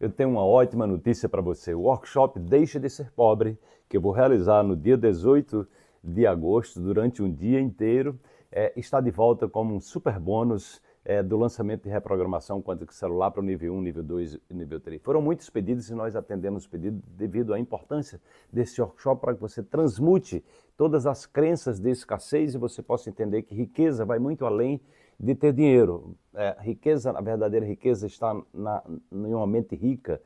Eu tenho uma ótima notícia para você. O workshop Deixa de Ser Pobre, que eu vou realizar no dia 18 de agosto, durante um dia inteiro, é, está de volta como um super bônus é, do lançamento de reprogramação que celular para o nível 1, nível 2 e nível 3. Foram muitos pedidos e nós atendemos os pedidos devido à importância desse workshop para que você transmute todas as crenças de escassez e você possa entender que riqueza vai muito além de ter dinheiro. É, riqueza, a verdadeira riqueza está na, em uma mente rica,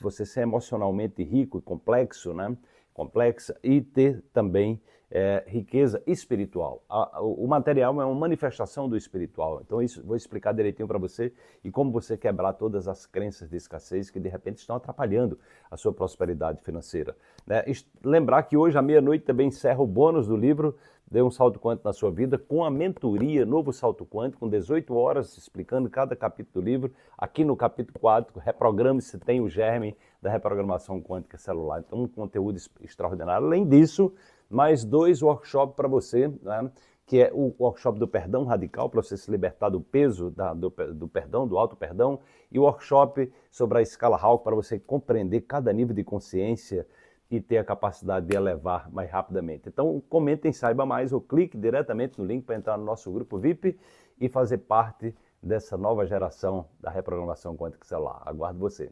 você ser emocionalmente rico e complexo, né? complexa, e ter também é, riqueza espiritual. A, o material é uma manifestação do espiritual. Então, isso vou explicar direitinho para você e como você quebrar todas as crenças de escassez que de repente estão atrapalhando a sua prosperidade financeira. Né? Lembrar que hoje à meia-noite também encerra o bônus do livro Dê um salto quântico na sua vida com a mentoria Novo Salto Quântico, com 18 horas explicando cada capítulo do livro. Aqui no capítulo 4, reprograme-se, tem o germe da reprogramação quântica celular. Então, um conteúdo extraordinário. Além disso, mais dois workshops para você, né? que é o workshop do perdão radical, para você se libertar do peso da, do, do, perdão, do alto perdão, e o workshop sobre a escala Hawk, para você compreender cada nível de consciência e ter a capacidade de elevar mais rapidamente. Então, comentem, saiba mais, ou clique diretamente no link para entrar no nosso grupo VIP e fazer parte dessa nova geração da reprogramação quântica celular. Aguardo você.